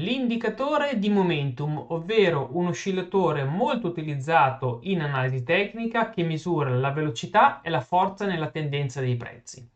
L'indicatore di momentum, ovvero un oscillatore molto utilizzato in analisi tecnica che misura la velocità e la forza nella tendenza dei prezzi.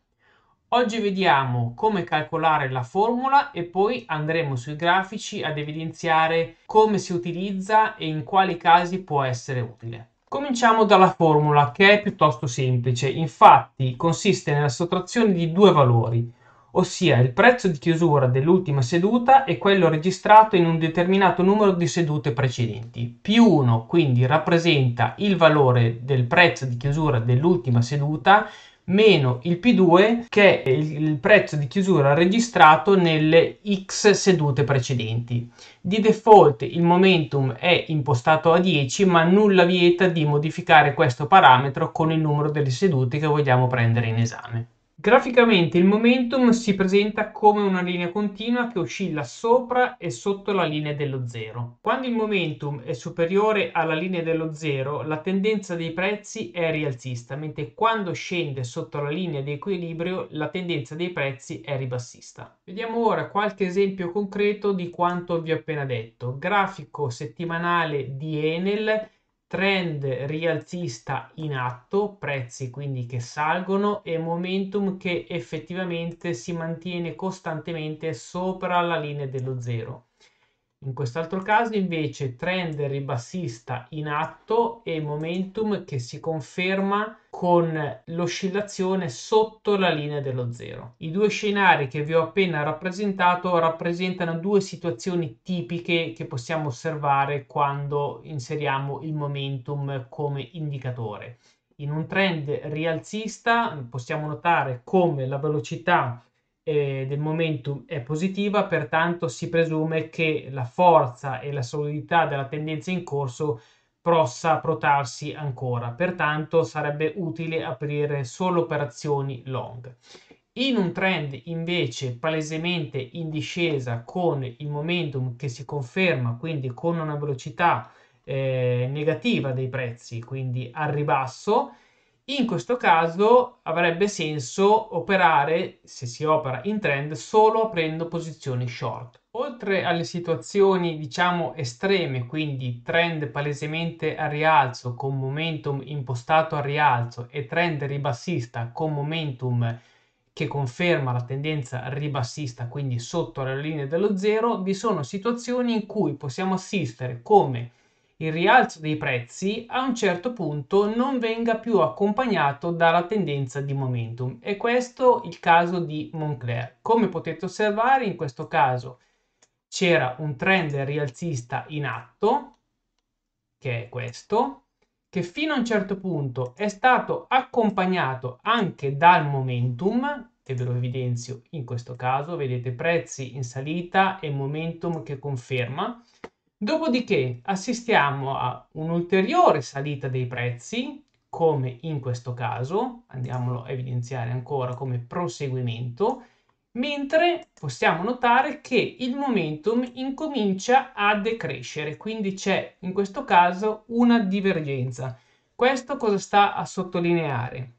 Oggi vediamo come calcolare la formula e poi andremo sui grafici ad evidenziare come si utilizza e in quali casi può essere utile. Cominciamo dalla formula che è piuttosto semplice, infatti consiste nella sottrazione di due valori, ossia il prezzo di chiusura dell'ultima seduta e quello registrato in un determinato numero di sedute precedenti. p 1 quindi rappresenta il valore del prezzo di chiusura dell'ultima seduta meno il P2 che è il prezzo di chiusura registrato nelle x sedute precedenti. Di default il momentum è impostato a 10 ma nulla vieta di modificare questo parametro con il numero delle sedute che vogliamo prendere in esame. Graficamente il momentum si presenta come una linea continua che oscilla sopra e sotto la linea dello zero. Quando il momentum è superiore alla linea dello zero, la tendenza dei prezzi è rialzista, mentre quando scende sotto la linea di equilibrio, la tendenza dei prezzi è ribassista. Vediamo ora qualche esempio concreto di quanto vi ho appena detto. Grafico settimanale di Enel trend rialzista in atto, prezzi quindi che salgono e momentum che effettivamente si mantiene costantemente sopra la linea dello zero. In quest'altro caso invece trend ribassista in atto e momentum che si conferma con l'oscillazione sotto la linea dello zero. I due scenari che vi ho appena rappresentato rappresentano due situazioni tipiche che possiamo osservare quando inseriamo il momentum come indicatore. In un trend rialzista possiamo notare come la velocità del momentum è positiva, pertanto si presume che la forza e la solidità della tendenza in corso possa protarsi ancora, pertanto sarebbe utile aprire solo operazioni long. In un trend invece palesemente in discesa con il momentum che si conferma, quindi con una velocità eh, negativa dei prezzi, quindi al ribasso, in questo caso avrebbe senso operare, se si opera in trend, solo aprendo posizioni short. Oltre alle situazioni, diciamo, estreme, quindi trend palesemente a rialzo con momentum impostato a rialzo e trend ribassista con momentum che conferma la tendenza ribassista, quindi sotto la linea dello zero, vi sono situazioni in cui possiamo assistere come il rialzo dei prezzi a un certo punto non venga più accompagnato dalla tendenza di momentum. E questo è il caso di Moncler. Come potete osservare, in questo caso c'era un trend rialzista in atto, che è questo, che fino a un certo punto è stato accompagnato anche dal momentum, e ve lo evidenzio in questo caso, vedete prezzi in salita e momentum che conferma, Dopodiché assistiamo a un'ulteriore salita dei prezzi, come in questo caso, andiamolo a evidenziare ancora come proseguimento, mentre possiamo notare che il momentum incomincia a decrescere, quindi c'è in questo caso una divergenza. Questo cosa sta a sottolineare?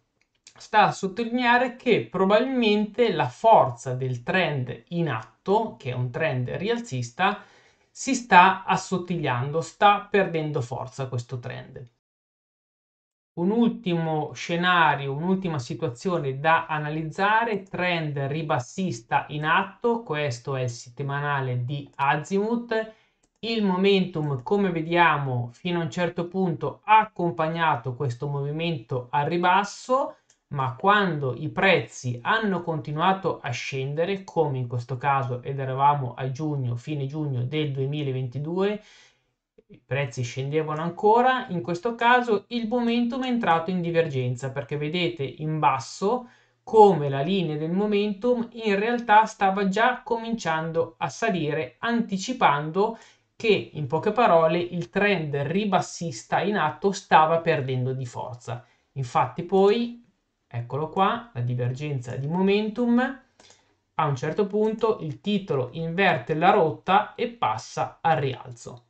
Sta a sottolineare che probabilmente la forza del trend in atto, che è un trend rialzista, si sta assottigliando, sta perdendo forza questo trend. Un ultimo scenario, un'ultima situazione da analizzare, trend ribassista in atto, questo è il settimanale di Azimuth. Il momentum, come vediamo, fino a un certo punto ha accompagnato questo movimento al ribasso, ma quando i prezzi hanno continuato a scendere, come in questo caso ed eravamo a giugno, fine giugno del 2022, i prezzi scendevano ancora, in questo caso il momentum è entrato in divergenza perché vedete in basso come la linea del momentum in realtà stava già cominciando a salire anticipando che in poche parole il trend ribassista in atto stava perdendo di forza. Infatti poi eccolo qua, la divergenza di momentum, a un certo punto il titolo inverte la rotta e passa al rialzo.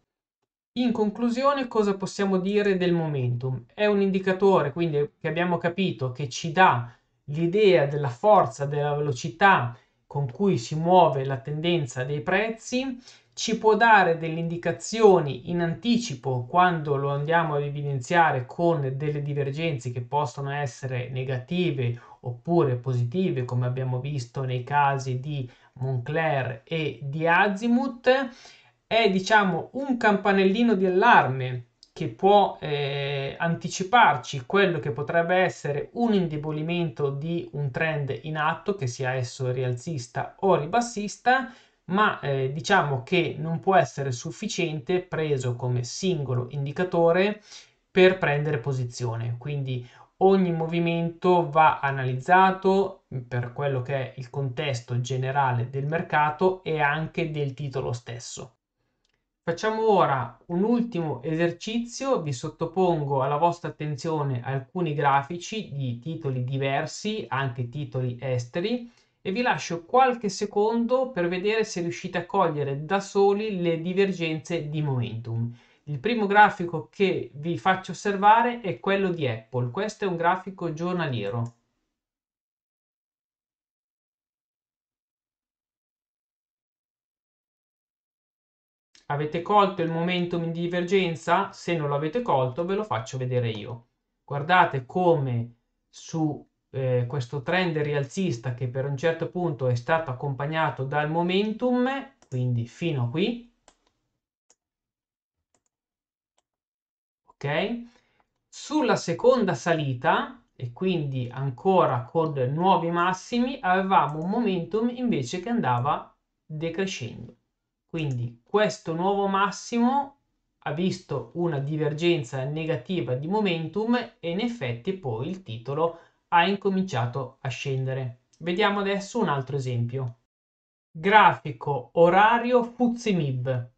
In conclusione, cosa possiamo dire del momentum? È un indicatore, quindi, che abbiamo capito che ci dà l'idea della forza, della velocità con cui si muove la tendenza dei prezzi ci può dare delle indicazioni in anticipo quando lo andiamo ad evidenziare con delle divergenze che possono essere negative oppure positive, come abbiamo visto nei casi di Moncler e di Azimuth, è diciamo un campanellino di allarme che può eh, anticiparci quello che potrebbe essere un indebolimento di un trend in atto, che sia esso rialzista o ribassista, ma eh, diciamo che non può essere sufficiente preso come singolo indicatore per prendere posizione. Quindi ogni movimento va analizzato per quello che è il contesto generale del mercato e anche del titolo stesso. Facciamo ora un ultimo esercizio, vi sottopongo alla vostra attenzione alcuni grafici di titoli diversi, anche titoli esteri, e vi lascio qualche secondo per vedere se riuscite a cogliere da soli le divergenze di momentum. Il primo grafico che vi faccio osservare è quello di Apple, questo è un grafico giornaliero. Avete colto il momentum di divergenza? Se non l'avete colto ve lo faccio vedere io. Guardate come su eh, questo trend rialzista che per un certo punto è stato accompagnato dal momentum, quindi fino a qui, ok? Sulla seconda salita, e quindi ancora con nuovi massimi, avevamo un momentum invece che andava decrescendo. Quindi questo nuovo massimo ha visto una divergenza negativa di momentum e in effetti poi il titolo ha incominciato a scendere. Vediamo adesso un altro esempio. Grafico orario Fuzimib.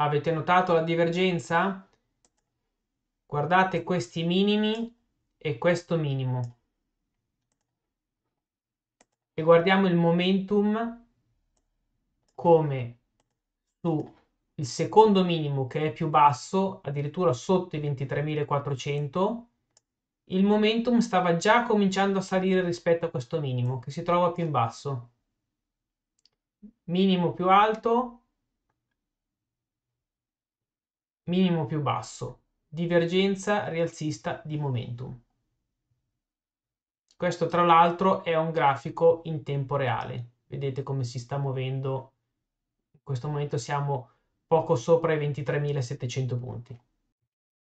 Avete notato la divergenza? Guardate questi minimi e questo minimo. E guardiamo il momentum come su il secondo minimo che è più basso, addirittura sotto i 23.400, il momentum stava già cominciando a salire rispetto a questo minimo che si trova più in basso. Minimo più alto, minimo più basso, divergenza rialzista di momentum. Questo tra l'altro è un grafico in tempo reale, vedete come si sta muovendo, in questo momento siamo poco sopra i 23.700 punti.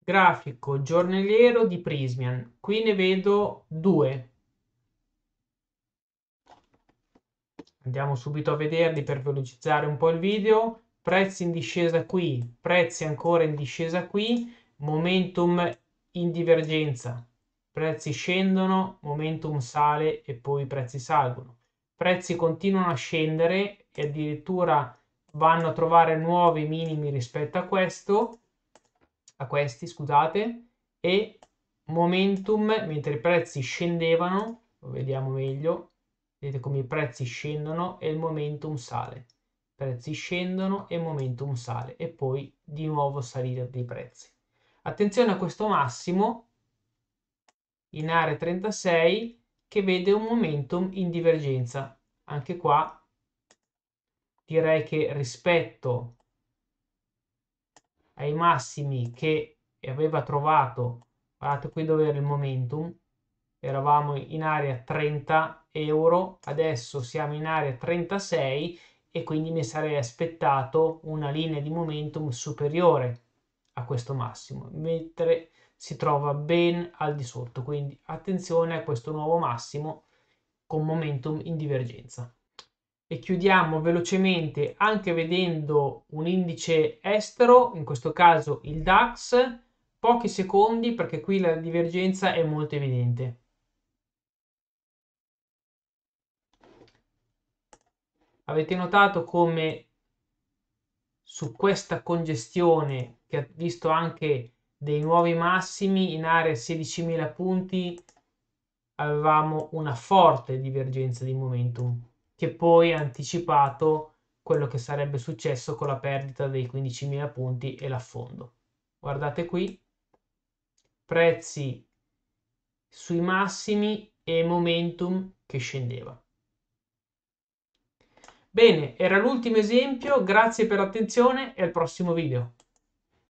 Grafico giornaliero di Prismian. Qui ne vedo due. Andiamo subito a vederli per velocizzare un po' il video. Prezzi in discesa qui, prezzi ancora in discesa qui, momentum in divergenza. Prezzi scendono, momentum sale e poi i prezzi salgono. Prezzi continuano a scendere e addirittura vanno a trovare nuovi minimi rispetto a questo, a questi, scusate, e momentum, mentre i prezzi scendevano, lo vediamo meglio, vedete come i prezzi scendono e il momentum sale. I prezzi scendono e il momentum sale e poi di nuovo salire dei prezzi. Attenzione a questo massimo in area 36 che vede un momentum in divergenza. Anche qua direi che rispetto ai massimi che aveva trovato, guardate qui dove era il momentum, eravamo in area 30 euro, adesso siamo in area 36 e quindi mi sarei aspettato una linea di momentum superiore a questo massimo, mentre si trova ben al di sotto, quindi attenzione a questo nuovo massimo con momentum in divergenza e chiudiamo velocemente anche vedendo un indice estero, in questo caso il DAX, pochi secondi perché qui la divergenza è molto evidente. Avete notato come su questa congestione che ha visto anche dei nuovi massimi in area 16.000 punti avevamo una forte divergenza di momentum che poi ha anticipato quello che sarebbe successo con la perdita dei 15.000 punti e l'affondo. Guardate qui, prezzi sui massimi e momentum che scendeva. Bene, era l'ultimo esempio, grazie per l'attenzione e al prossimo video.